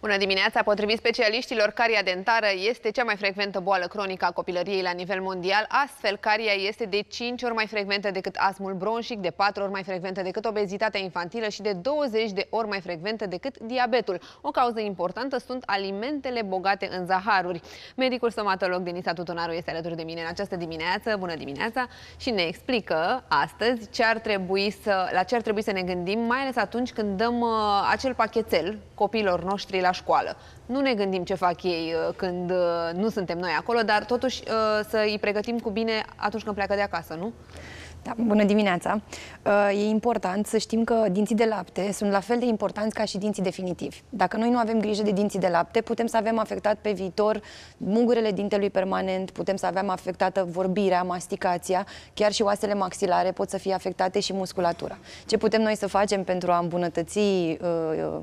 Bună dimineața! Potrivit specialiștilor, caria dentară este cea mai frecventă boală cronică a copilăriei la nivel mondial, astfel caria este de 5 ori mai frecventă decât asmul bronșic, de 4 ori mai frecventă decât obezitatea infantilă și de 20 de ori mai frecventă decât diabetul. O cauză importantă sunt alimentele bogate în zaharuri. Medicul stomatolog Denisa Tutunaru este alături de mine în această dimineață, bună dimineața, și ne explică astăzi ce ar trebui să, la ce ar trebui să ne gândim, mai ales atunci când dăm uh, acel pachetel copiilor noștri la la școală. Nu ne gândim ce fac ei uh, când uh, nu suntem noi acolo, dar totuși uh, să îi pregătim cu bine atunci când pleacă de acasă, nu? Da, bună dimineața! Uh, e important să știm că dinții de lapte sunt la fel de importanți ca și dinții definitivi. Dacă noi nu avem grijă de dinții de lapte, putem să avem afectat pe viitor mugurele dintelui permanent, putem să avem afectată vorbirea, masticația, chiar și oasele maxilare pot să fie afectate și musculatura. Ce putem noi să facem pentru a îmbunătăți uh, uh,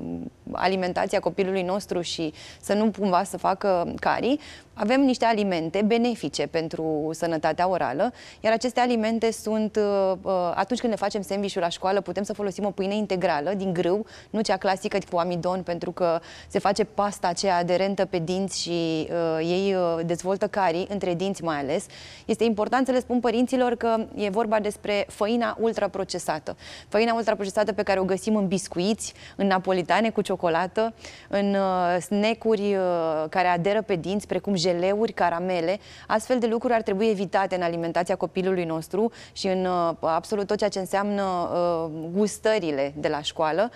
alimentația copilului nostru și să nu cumva să facă carii? Avem niște alimente benefice pentru sănătatea orală, iar aceste alimente sunt, uh, uh, atunci când ne facem sandvișul la școală, putem să folosim o pâine integrală din grâu, nu cea clasică cu amidon, pentru că se face pasta aceea aderentă pe dinți și uh, ei uh, dezvoltă carii, între dinți mai ales. Este important să le spun părinților că e vorba despre făina ultraprocesată. Făina ultraprocesată pe care o găsim în biscuiți, în napolitane cu ciocolată, în uh, snack uh, care aderă pe dinți, precum geleuri, caramele. Astfel de lucruri ar trebui evitate în alimentația copilului nostru și în uh, absolut tot ceea ce înseamnă uh, gustările de la școală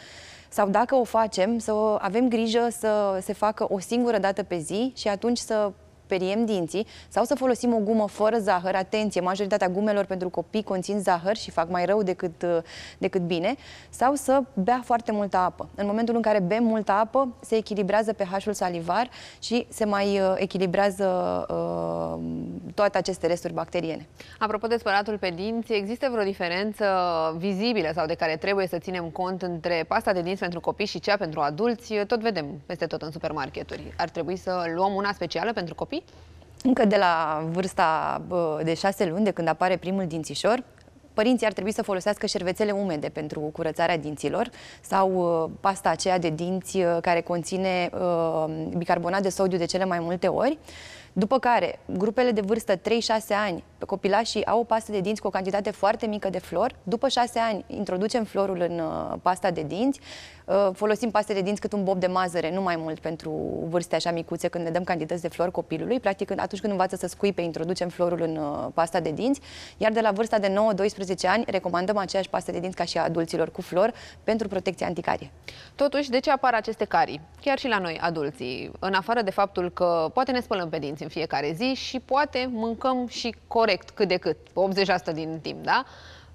sau dacă o facem, să avem grijă să se facă o singură dată pe zi și atunci să speriem dinții sau să folosim o gumă fără zahăr. Atenție, majoritatea gumelor pentru copii conțin zahăr și fac mai rău decât, uh, decât bine. Sau să bea foarte multă apă. În momentul în care bem multă apă, se echilibrează pH-ul salivar și se mai uh, echilibrează uh, toate aceste resturi bacteriene. Apropo de spălatul pe dinți, există vreo diferență vizibilă sau de care trebuie să ținem cont între pasta de dinți pentru copii și cea pentru adulți? Tot vedem peste tot în supermarketuri. Ar trebui să luăm una specială pentru copii? copii, încă de la vârsta de șase luni, de când apare primul dințișor, părinții ar trebui să folosească șervețele umede pentru curățarea dinților sau uh, pasta aceea de dinți uh, care conține uh, bicarbonat de sodiu de cele mai multe ori după care, grupele de vârstă 3-6 ani, copilașii au o pastă de dinți cu o cantitate foarte mică de flor. După 6 ani, introducem florul în uh, pasta de dinți. Uh, folosim paste de dinți cât un bob de mazăre, nu mai mult pentru vârste așa micuțe, când ne dăm cantități de flori copilului. Practic, atunci când învață să scuipe, introducem florul în uh, pasta de dinți. Iar de la vârsta de 9-12 ani, recomandăm aceeași pastă de dinți ca și a adulților cu flor pentru protecția anticarie. Totuși, de ce apar aceste carii? Chiar și la noi, adulții, în afară de faptul că poate ne spălăm pe dinți, alimente în fiecare zi și poate mâncăm și corect cât de cât, 80% din timp, da?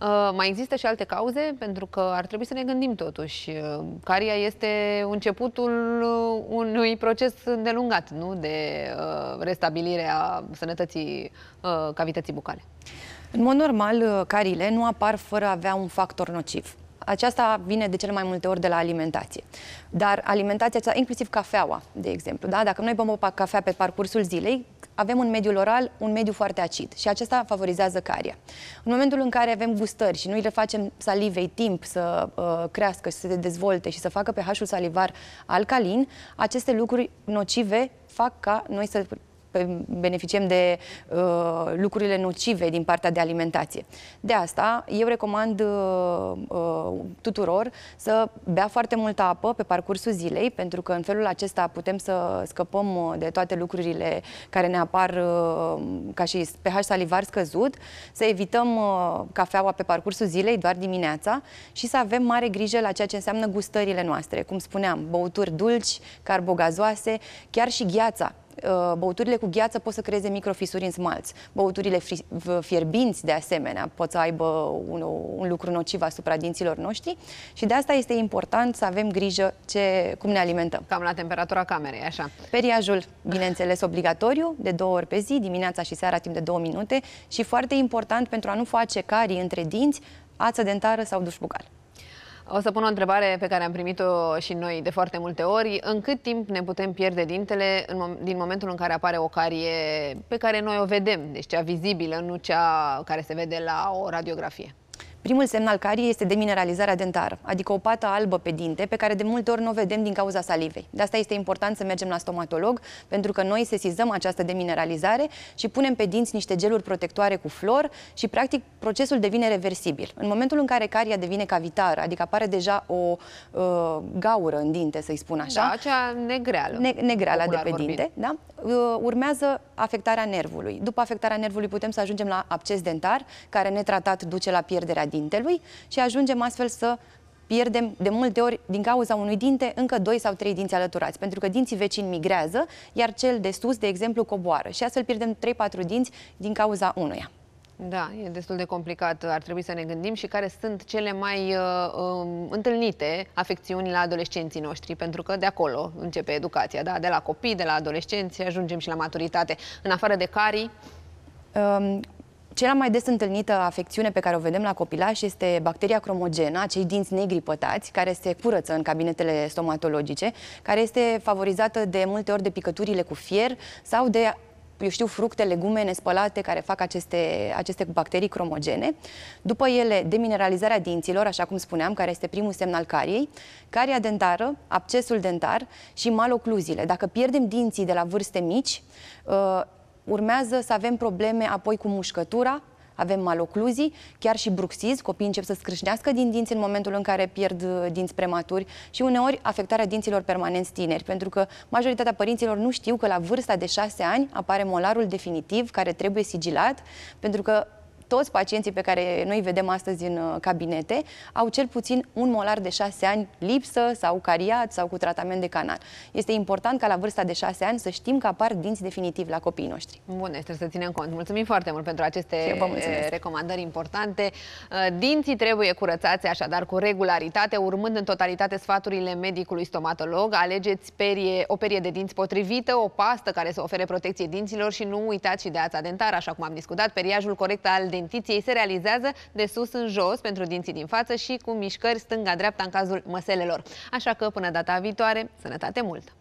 Uh, mai există și alte cauze? Pentru că ar trebui să ne gândim totuși. Uh, caria este începutul uh, unui proces îndelungat, nu? De uh, restabilire a sănătății uh, cavității bucale. În mod normal, uh, carile nu apar fără a avea un factor nociv aceasta vine de cele mai multe ori de la alimentație. Dar alimentația inclusiv cafeaua, de exemplu, da? dacă noi bem o cafea pe parcursul zilei, avem în mediul oral un mediu foarte acid și acesta favorizează caria. În momentul în care avem gustări și noi le facem salivei timp să uh, crească și să se dezvolte și să facă pH-ul salivar alcalin, aceste lucruri nocive fac ca noi să beneficiem de uh, lucrurile nocive din partea de alimentație. De asta, eu recomand uh, uh, tuturor să bea foarte multă apă pe parcursul zilei, pentru că în felul acesta putem să scăpăm uh, de toate lucrurile care ne apar uh, ca și pH salivar scăzut, să evităm uh, cafeaua pe parcursul zilei, doar dimineața, și să avem mare grijă la ceea ce înseamnă gustările noastre. Cum spuneam, băuturi dulci, carbogazoase, chiar și gheața Uh, băuturile cu gheață pot să creeze microfisuri în smalți. Băuturile fierbinți, de asemenea, pot să aibă un, un lucru nociv asupra dinților noștri și de asta este important să avem grijă ce, cum ne alimentăm. Cam la temperatura camerei, așa. Periajul, bineînțeles, obligatoriu, de două ori pe zi, dimineața și seara, timp de două minute și foarte important pentru a nu face carii între dinți, ață dentară sau duș bucal. O să pun o întrebare pe care am primit-o și noi de foarte multe ori. În cât timp ne putem pierde dintele în mom- din momentul în care apare o carie pe care noi o vedem, deci cea vizibilă, nu cea care se vede la o radiografie? Primul semnal carie este demineralizarea dentară, adică o pată albă pe dinte, pe care de multe ori nu o vedem din cauza salivei. De asta este important să mergem la stomatolog, pentru că noi sesizăm această demineralizare și punem pe dinți niște geluri protectoare cu flor și, practic, procesul devine reversibil. În momentul în care caria devine cavitară, adică apare deja o uh, gaură în dinte, să-i spun așa. Da, acea negreală. Ne negreala de pe vorbind. dinte, da? Uh, urmează afectarea nervului. După afectarea nervului putem să ajungem la acces dentar, care netratat duce la pierderea dintelui și ajungem astfel să pierdem de multe ori din cauza unui dinte încă 2 sau 3 dinți alăturați, pentru că dinții vecini migrează, iar cel de sus, de exemplu, coboară și astfel pierdem 3-4 dinți din cauza unuia. Da, e destul de complicat. Ar trebui să ne gândim și care sunt cele mai uh, um, întâlnite afecțiuni la adolescenții noștri, pentru că de acolo începe educația, da? de la copii, de la adolescenți, ajungem și la maturitate. În afară de carii, um, cea mai des întâlnită afecțiune pe care o vedem la copilași este bacteria cromogenă, acei dinți negri pătați, care se curăță în cabinetele stomatologice, care este favorizată de multe ori de picăturile cu fier sau de eu știu, fructe, legume nespălate care fac aceste, aceste bacterii cromogene. După ele, demineralizarea dinților, așa cum spuneam, care este primul semn al cariei, caria dentară, abcesul dentar și malocluziile. Dacă pierdem dinții de la vârste mici, uh, urmează să avem probleme apoi cu mușcătura, avem malocluzii, chiar și bruxizi, copiii încep să scrâșnească din dinți în momentul în care pierd uh, dinți prematuri și uneori afectarea dinților permanenți tineri, pentru că majoritatea părinților nu știu că la vârsta de 6 ani apare molarul definitiv care trebuie sigilat, pentru că toți pacienții pe care noi vedem astăzi în uh, cabinete au cel puțin un molar de 6 ani lipsă sau cariat sau cu tratament de canal. Este important ca la vârsta de 6 ani să știm că apar dinți definitiv la copiii noștri. Bun, deci trebuie să ținem cont. Mulțumim foarte mult pentru aceste uh, recomandări importante. Uh, dinții trebuie curățați așadar cu regularitate, urmând în totalitate sfaturile medicului stomatolog. Alegeți perie, o perie de dinți potrivită, o pastă care să ofere protecție dinților și nu uitați și de ața dentară, așa cum am discutat, periajul corect al dinților dentiției se realizează de sus în jos pentru dinții din față și cu mișcări stânga-dreapta în cazul măselelor. Așa că până data viitoare, sănătate mult!